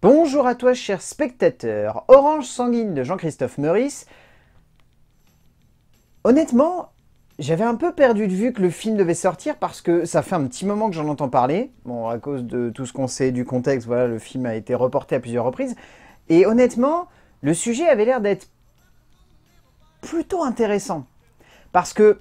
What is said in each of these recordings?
Bonjour à toi, cher spectateur. Orange sanguine de Jean-Christophe Meurice. Honnêtement, j'avais un peu perdu de vue que le film devait sortir parce que ça fait un petit moment que j'en entends parler. Bon, à cause de tout ce qu'on sait du contexte, voilà, le film a été reporté à plusieurs reprises. Et honnêtement, le sujet avait l'air d'être plutôt intéressant. Parce que,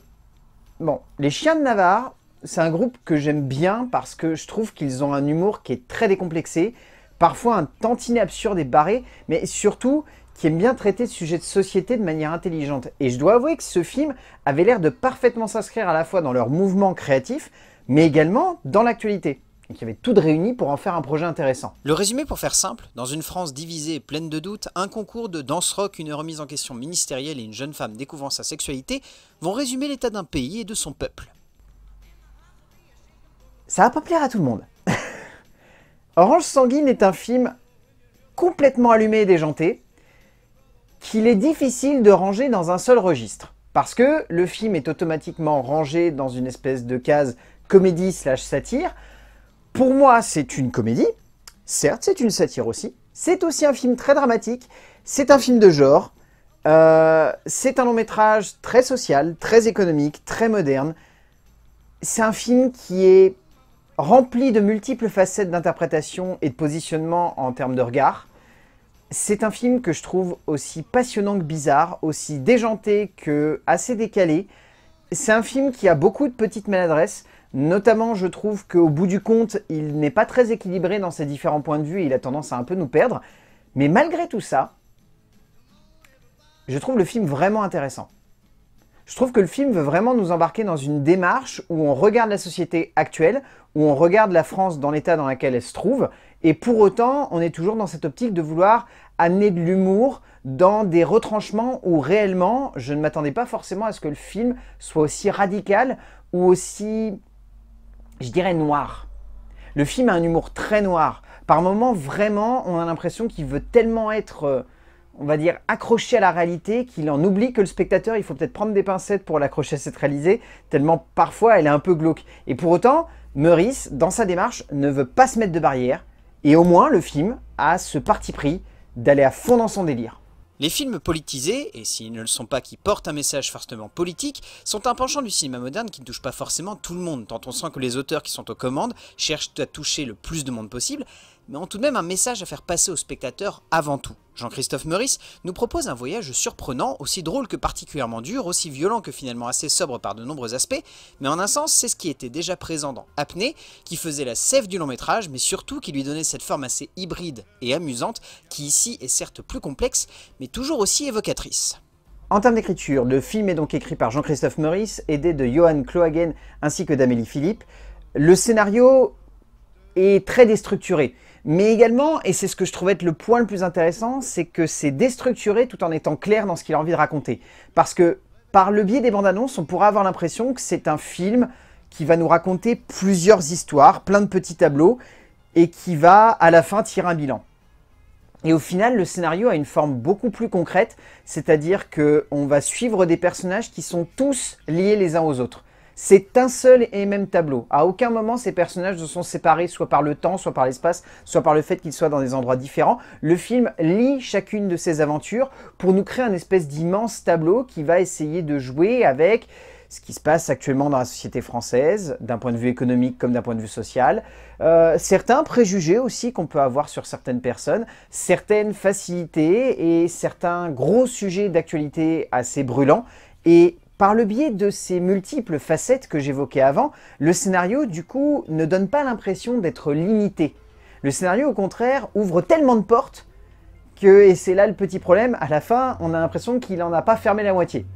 bon, les chiens de Navarre, c'est un groupe que j'aime bien parce que je trouve qu'ils ont un humour qui est très décomplexé parfois un tantinet absurde et barré, mais surtout qui aime bien traiter de sujets de société de manière intelligente. Et je dois avouer que ce film avait l'air de parfaitement s'inscrire à la fois dans leur mouvement créatif, mais également dans l'actualité et qui avait tout de réuni pour en faire un projet intéressant. Le résumé pour faire simple, dans une France divisée et pleine de doutes, un concours de danse rock, une remise en question ministérielle et une jeune femme découvrant sa sexualité vont résumer l'état d'un pays et de son peuple. Ça va pas plaire à tout le monde, Orange Sanguine est un film complètement allumé et déjanté, qu'il est difficile de ranger dans un seul registre. Parce que le film est automatiquement rangé dans une espèce de case comédie slash satire. Pour moi, c'est une comédie. Certes, c'est une satire aussi. C'est aussi un film très dramatique. C'est un film de genre. Euh, c'est un long métrage très social, très économique, très moderne. C'est un film qui est rempli de multiples facettes d'interprétation et de positionnement en termes de regard. C'est un film que je trouve aussi passionnant que bizarre, aussi déjanté que assez décalé. C'est un film qui a beaucoup de petites maladresses, notamment je trouve qu'au bout du compte, il n'est pas très équilibré dans ses différents points de vue et il a tendance à un peu nous perdre. Mais malgré tout ça, je trouve le film vraiment intéressant. Je trouve que le film veut vraiment nous embarquer dans une démarche où on regarde la société actuelle, où on regarde la France dans l'état dans lequel elle se trouve, et pour autant, on est toujours dans cette optique de vouloir amener de l'humour dans des retranchements où réellement, je ne m'attendais pas forcément à ce que le film soit aussi radical ou aussi, je dirais, noir. Le film a un humour très noir. Par moments, vraiment, on a l'impression qu'il veut tellement être euh, on va dire, accroché à la réalité, qu'il en oublie que le spectateur, il faut peut-être prendre des pincettes pour l'accrocher à cette réalité, tellement parfois elle est un peu glauque. Et pour autant, Meurice, dans sa démarche, ne veut pas se mettre de barrière, et au moins le film a ce parti pris d'aller à fond dans son délire. Les films politisés, et s'ils ne le sont pas qui portent un message fortement politique, sont un penchant du cinéma moderne qui ne touche pas forcément tout le monde, tant on sent que les auteurs qui sont aux commandes cherchent à toucher le plus de monde possible, mais ont tout de même un message à faire passer aux spectateurs avant tout. Jean-Christophe Meurice nous propose un voyage surprenant, aussi drôle que particulièrement dur, aussi violent que finalement assez sobre par de nombreux aspects, mais en un sens, c'est ce qui était déjà présent dans Apnée, qui faisait la sève du long métrage, mais surtout qui lui donnait cette forme assez hybride et amusante, qui ici est certes plus complexe, mais toujours aussi évocatrice. En termes d'écriture, le film est donc écrit par Jean-Christophe Meurice, aidé de Johan Klohagen ainsi que d'Amélie Philippe. Le scénario est très déstructuré. Mais également, et c'est ce que je trouvais être le point le plus intéressant, c'est que c'est déstructuré tout en étant clair dans ce qu'il a envie de raconter. Parce que par le biais des bandes annonces, on pourra avoir l'impression que c'est un film qui va nous raconter plusieurs histoires, plein de petits tableaux, et qui va à la fin tirer un bilan. Et au final, le scénario a une forme beaucoup plus concrète, c'est-à-dire qu'on va suivre des personnages qui sont tous liés les uns aux autres. C'est un seul et même tableau. À aucun moment, ces personnages ne sont séparés, soit par le temps, soit par l'espace, soit par le fait qu'ils soient dans des endroits différents. Le film lit chacune de ces aventures pour nous créer un espèce d'immense tableau qui va essayer de jouer avec ce qui se passe actuellement dans la société française, d'un point de vue économique comme d'un point de vue social, euh, certains préjugés aussi qu'on peut avoir sur certaines personnes, certaines facilités et certains gros sujets d'actualité assez brûlants. Et par le biais de ces multiples facettes que j'évoquais avant, le scénario, du coup, ne donne pas l'impression d'être limité. Le scénario, au contraire, ouvre tellement de portes que, et c'est là le petit problème, à la fin, on a l'impression qu'il n'en a pas fermé la moitié.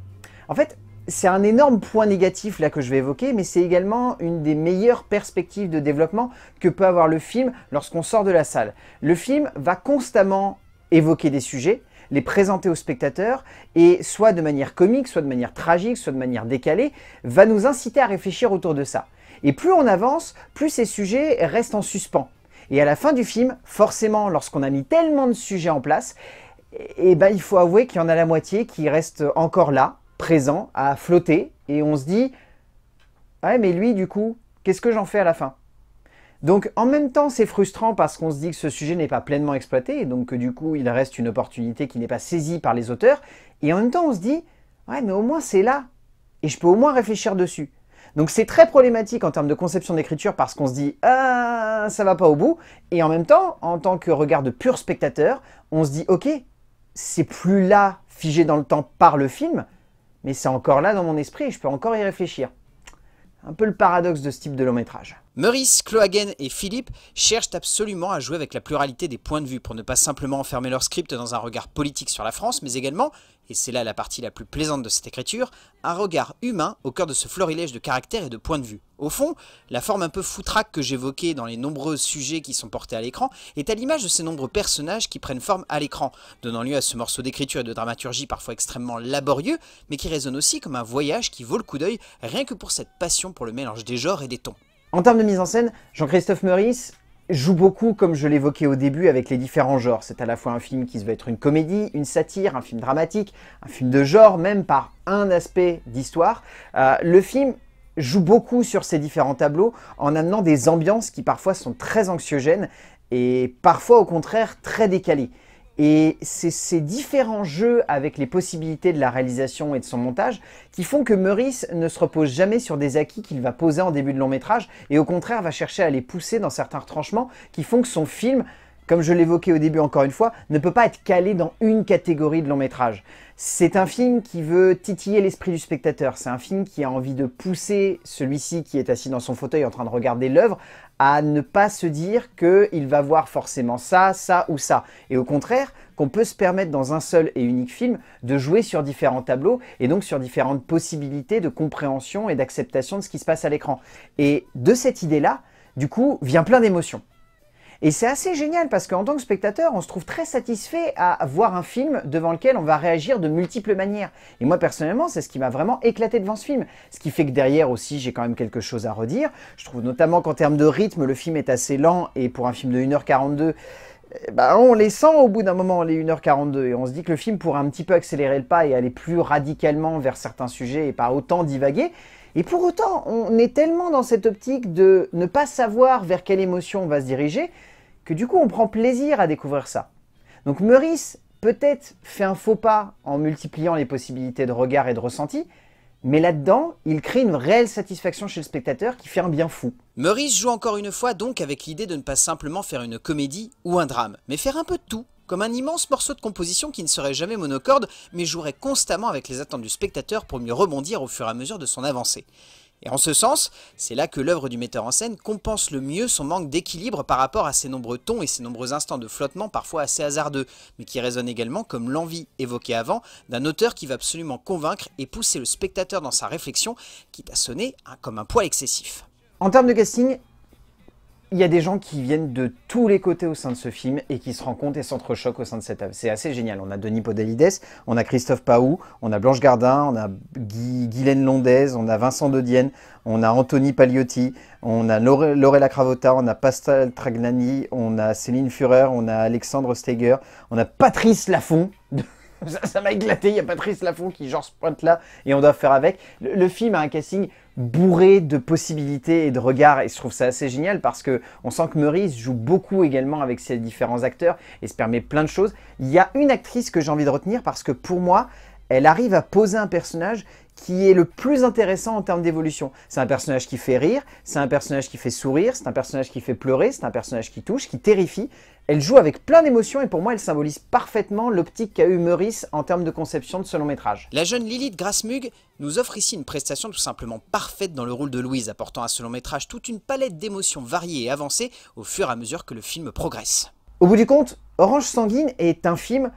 En fait, c'est un énorme point négatif là que je vais évoquer, mais c'est également une des meilleures perspectives de développement que peut avoir le film lorsqu'on sort de la salle. Le film va constamment évoquer des sujets, les présenter aux spectateurs, et soit de manière comique, soit de manière tragique, soit de manière décalée, va nous inciter à réfléchir autour de ça. Et plus on avance, plus ces sujets restent en suspens. Et à la fin du film, forcément, lorsqu'on a mis tellement de sujets en place, et eh, eh ben, il faut avouer qu'il y en a la moitié qui reste encore là, présent, à flotter, et on se dit « Ouais, mais lui, du coup, qu'est-ce que j'en fais à la fin ?» Donc en même temps, c'est frustrant parce qu'on se dit que ce sujet n'est pas pleinement exploité, et donc que du coup, il reste une opportunité qui n'est pas saisie par les auteurs, et en même temps, on se dit, ouais, mais au moins c'est là, et je peux au moins réfléchir dessus. Donc c'est très problématique en termes de conception d'écriture parce qu'on se dit ah ça va pas au bout et en même temps en tant que regard de pur spectateur on se dit ok c'est plus là figé dans le temps par le film mais c'est encore là dans mon esprit et je peux encore y réfléchir. Un peu le paradoxe de ce type de long métrage. Maurice, Clohagen et Philippe cherchent absolument à jouer avec la pluralité des points de vue pour ne pas simplement enfermer leur script dans un regard politique sur la France, mais également et c'est là la partie la plus plaisante de cette écriture, un regard humain au cœur de ce florilège de caractères et de points de vue. Au fond, la forme un peu foutraque que j'évoquais dans les nombreux sujets qui sont portés à l'écran est à l'image de ces nombreux personnages qui prennent forme à l'écran, donnant lieu à ce morceau d'écriture et de dramaturgie parfois extrêmement laborieux, mais qui résonne aussi comme un voyage qui vaut le coup d'œil rien que pour cette passion pour le mélange des genres et des tons. En termes de mise en scène, Jean-Christophe Meurice joue beaucoup, comme je l'évoquais au début, avec les différents genres. C'est à la fois un film qui se veut être une comédie, une satire, un film dramatique, un film de genre, même par un aspect d'histoire. Euh, le film joue beaucoup sur ces différents tableaux en amenant des ambiances qui parfois sont très anxiogènes et parfois au contraire très décalées. Et c'est ces différents jeux avec les possibilités de la réalisation et de son montage qui font que Meurice ne se repose jamais sur des acquis qu'il va poser en début de long métrage et au contraire va chercher à les pousser dans certains retranchements qui font que son film, comme je l'évoquais au début encore une fois, ne peut pas être calé dans une catégorie de long métrage. C'est un film qui veut titiller l'esprit du spectateur. C'est un film qui a envie de pousser celui-ci qui est assis dans son fauteuil en train de regarder l'œuvre à ne pas se dire qu'il va voir forcément ça, ça ou ça. Et au contraire, qu'on peut se permettre dans un seul et unique film de jouer sur différents tableaux et donc sur différentes possibilités de compréhension et d'acceptation de ce qui se passe à l'écran. Et de cette idée-là, du coup, vient plein d'émotions. Et c'est assez génial parce qu'en tant que spectateur, on se trouve très satisfait à voir un film devant lequel on va réagir de multiples manières. Et moi personnellement, c'est ce qui m'a vraiment éclaté devant ce film. Ce qui fait que derrière aussi, j'ai quand même quelque chose à redire. Je trouve notamment qu'en termes de rythme, le film est assez lent et pour un film de 1h42, euh, bah, on les sent au bout d'un moment, les 1h42, et on se dit que le film pourrait un petit peu accélérer le pas et aller plus radicalement vers certains sujets et pas autant divaguer. Et pour autant, on est tellement dans cette optique de ne pas savoir vers quelle émotion on va se diriger du coup on prend plaisir à découvrir ça. Donc Meurice peut-être fait un faux pas en multipliant les possibilités de regard et de ressenti, mais là-dedans, il crée une réelle satisfaction chez le spectateur qui fait un bien fou. Meurice joue encore une fois donc avec l'idée de ne pas simplement faire une comédie ou un drame, mais faire un peu de tout, comme un immense morceau de composition qui ne serait jamais monocorde, mais jouerait constamment avec les attentes du spectateur pour mieux rebondir au fur et à mesure de son avancée. Et en ce sens, c'est là que l'œuvre du metteur en scène compense le mieux son manque d'équilibre par rapport à ses nombreux tons et ses nombreux instants de flottement parfois assez hasardeux, mais qui résonnent également comme l'envie évoquée avant d'un auteur qui va absolument convaincre et pousser le spectateur dans sa réflexion, quitte à sonner hein, comme un poids excessif. En termes de casting, il y a des gens qui viennent de tous les côtés au sein de ce film et qui se rencontrent et s'entrechoquent au sein de cette C'est assez génial. On a Denis Podalides, on a Christophe Paou, on a Blanche Gardin, on a Guylaine Londez, on a Vincent Dodienne, on a Anthony Pagliotti, on a Lore, Lorella Cravotta, on a Pascal Tragnani, on a Céline Führer, on a Alexandre Steger, on a Patrice Laffont ça m'a éclaté. Il y a Patrice Lafont qui genre se pointe là et on doit faire avec. Le, film a un casting bourré de possibilités et de regards et je trouve ça assez génial parce que on sent que Meurice joue beaucoup également avec ses différents acteurs et se permet plein de choses. Il y a une actrice que j'ai envie de retenir parce que pour moi, elle arrive à poser un personnage qui est le plus intéressant en termes d'évolution. C'est un personnage qui fait rire, c'est un personnage qui fait sourire, c'est un personnage qui fait pleurer, c'est un personnage qui touche, qui terrifie. Elle joue avec plein d'émotions et pour moi elle symbolise parfaitement l'optique qu'a eu Meurice en termes de conception de ce long métrage. La jeune Lilith Grasmug nous offre ici une prestation tout simplement parfaite dans le rôle de Louise, apportant à ce long métrage toute une palette d'émotions variées et avancées au fur et à mesure que le film progresse. Au bout du compte, Orange Sanguine est un film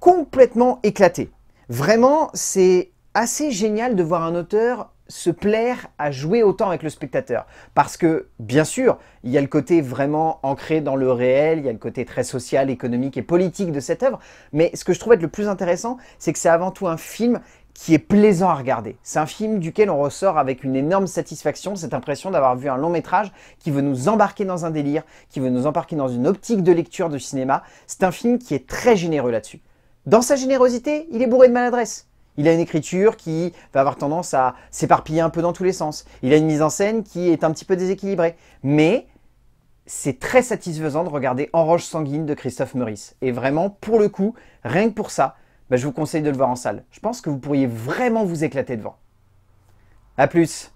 complètement éclaté. Vraiment, c'est assez génial de voir un auteur se plaire à jouer autant avec le spectateur. Parce que, bien sûr, il y a le côté vraiment ancré dans le réel, il y a le côté très social, économique et politique de cette œuvre, mais ce que je trouve être le plus intéressant, c'est que c'est avant tout un film qui est plaisant à regarder. C'est un film duquel on ressort avec une énorme satisfaction, cette impression d'avoir vu un long métrage qui veut nous embarquer dans un délire, qui veut nous embarquer dans une optique de lecture de cinéma. C'est un film qui est très généreux là-dessus. Dans sa générosité, il est bourré de maladresse. Il a une écriture qui va avoir tendance à s'éparpiller un peu dans tous les sens. Il a une mise en scène qui est un petit peu déséquilibrée. Mais c'est très satisfaisant de regarder En roche sanguine de Christophe Meurice. Et vraiment, pour le coup, rien que pour ça, bah, je vous conseille de le voir en salle. Je pense que vous pourriez vraiment vous éclater devant. A plus